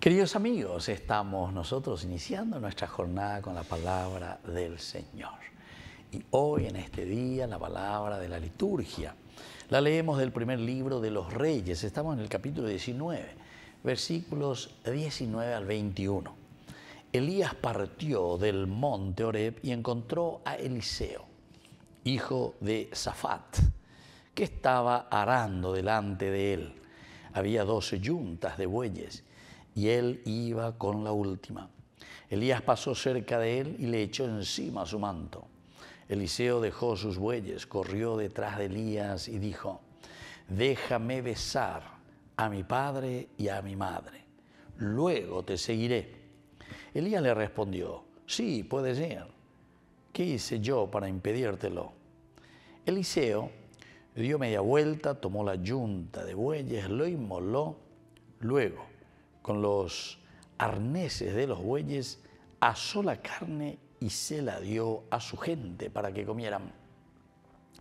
Queridos amigos, estamos nosotros iniciando nuestra jornada con la palabra del Señor. Y hoy en este día la palabra de la liturgia. La leemos del primer libro de los reyes. Estamos en el capítulo 19, versículos 19 al 21. Elías partió del monte Oreb y encontró a Eliseo, hijo de Safat, que estaba arando delante de él. Había doce yuntas de bueyes y él iba con la última. Elías pasó cerca de él y le echó encima su manto. Eliseo dejó sus bueyes, corrió detrás de Elías y dijo, déjame besar a mi padre y a mi madre, luego te seguiré. Elías le respondió, sí, puede ser. ¿Qué hice yo para impedírtelo? Eliseo dio media vuelta, tomó la yunta de bueyes, lo inmoló, luego con los arneses de los bueyes, asó la carne y se la dio a su gente para que comieran.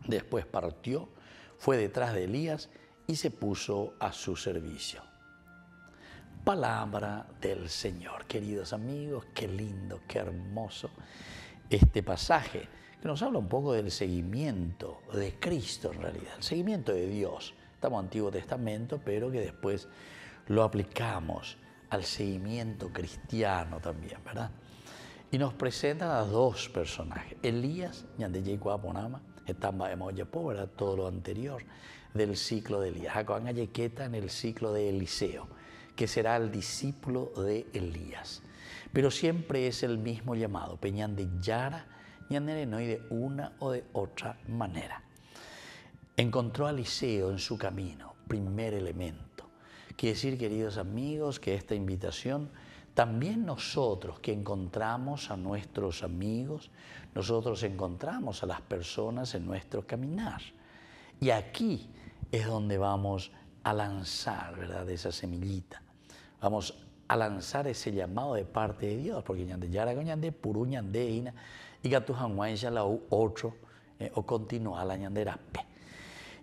Después partió, fue detrás de Elías y se puso a su servicio. Palabra del Señor, queridos amigos, qué lindo, qué hermoso este pasaje que nos habla un poco del seguimiento de Cristo en realidad, el seguimiento de Dios. Estamos en Antiguo Testamento, pero que después lo aplicamos al seguimiento cristiano también, ¿verdad? Y nos presentan a dos personajes, Elías, Ñandeye Ponama, de Emoye ¿verdad? todo lo anterior del ciclo de Elías, Jacobán Gallequeta en el ciclo de Eliseo, que será el discípulo de Elías. Pero siempre es el mismo llamado, Peñan de Yara, y de una o de otra manera. Encontró a Eliseo en su camino, primer elemento. Quiere decir, queridos amigos, que esta invitación, también nosotros que encontramos a nuestros amigos, nosotros encontramos a las personas en nuestro caminar. Y aquí es donde vamos a lanzar, ¿verdad?, esa semillita. Vamos a lanzar ese llamado de parte de Dios, porque ñande yara y la otro eh, o continúa la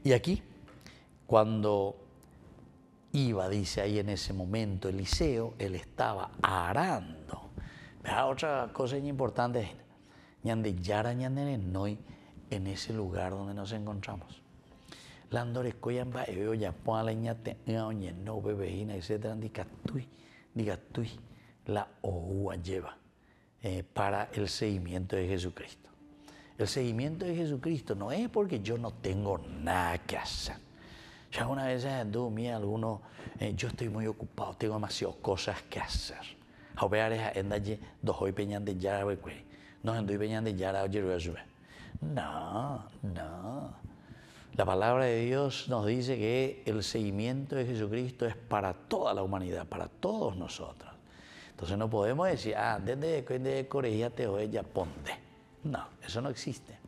Y aquí cuando Iba, dice ahí en ese momento, Eliseo, él estaba arando. Ah, otra cosa importante es en ese lugar donde nos encontramos. Eh, la oua eh, lleva eh, para el seguimiento de Jesucristo. El seguimiento de Jesucristo no es porque yo no tengo nada que hacer. Ya una vez dormía alguno, eh, yo estoy muy ocupado, tengo demasiadas cosas que hacer. No, No, La palabra de Dios nos dice que el seguimiento de Jesucristo es para toda la humanidad, para todos nosotros. Entonces no podemos decir, ah, desde que te o ella ponte. No, eso no existe.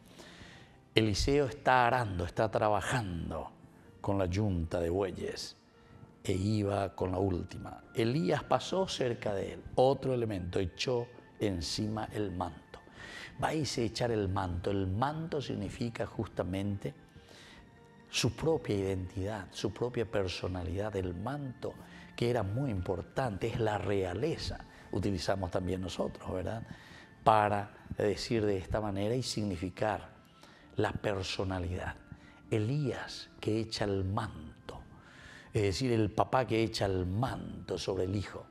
Eliseo está arando, está trabajando con la yunta de bueyes e iba con la última. Elías pasó cerca de él, otro elemento, echó encima el manto. Vais a echar el manto. El manto significa justamente su propia identidad, su propia personalidad. El manto, que era muy importante, es la realeza. Utilizamos también nosotros, ¿verdad? Para decir de esta manera y significar la personalidad. Elías que echa el manto, es decir, el papá que echa el manto sobre el hijo.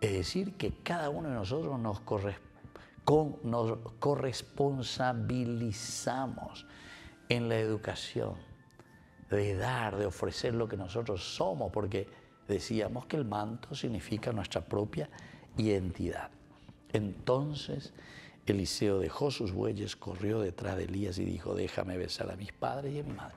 Es decir, que cada uno de nosotros nos, corresponsabilizamos en la educación, de dar, de ofrecer lo que nosotros somos, porque decíamos que el manto significa nuestra propia identidad. Entonces, Eliseo dejó sus bueyes, corrió detrás de Elías y dijo, déjame besar a mis padres y a mi madre.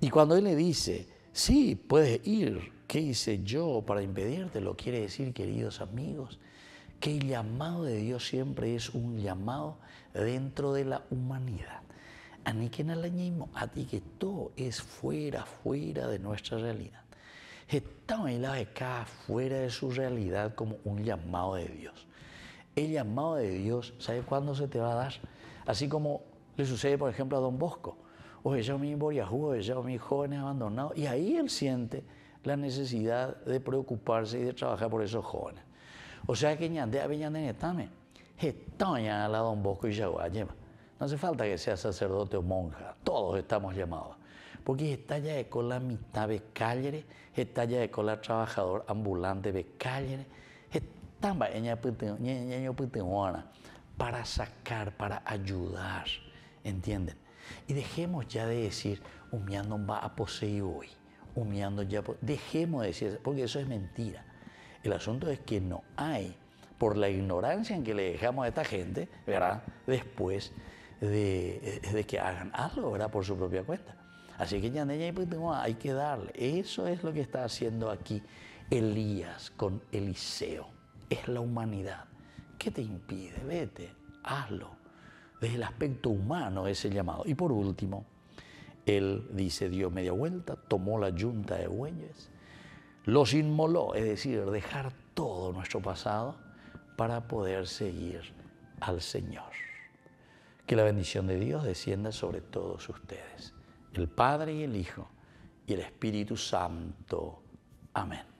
Y cuando él le dice, sí, puedes ir, ¿qué hice yo para impedirte? Lo quiere decir, queridos amigos, que el llamado de Dios siempre es un llamado dentro de la humanidad. al que a ti que todo es fuera, fuera de nuestra realidad. Estamos en la acá, fuera de su realidad, como un llamado de Dios el llamado de Dios, sabe cuándo se te va a dar? Así como le sucede, por ejemplo, a Don Bosco. o yo mi Boriajú, o a mis jóvenes abandonados. Y ahí él siente la necesidad de preocuparse y de trabajar por esos jóvenes. O sea que ñande a estame a la Don Bosco y Yaguayema. No hace falta que sea sacerdote o monja, todos estamos llamados. Porque está ya de cola mitad becallere, está ya de cola trabajador ambulante de calleres para sacar, para ayudar, ¿entienden? Y dejemos ya de decir, humeando va a poseer hoy, humeando ya, dejemos de decir, porque eso es mentira. El asunto es que no hay, por la ignorancia en que le dejamos a esta gente, ¿verdad? Después de, que hagan algo, ¿verdad? Por su propia cuenta. Así que ya hay que darle. Eso es lo que está haciendo aquí Elías con Eliseo es la humanidad. ¿Qué te impide? Vete, hazlo. Desde el aspecto humano ese llamado. Y por último, él dice, dio media vuelta, tomó la yunta de bueyes, los inmoló, es decir, dejar todo nuestro pasado para poder seguir al Señor. Que la bendición de Dios descienda sobre todos ustedes, el Padre y el Hijo y el Espíritu Santo. Amén.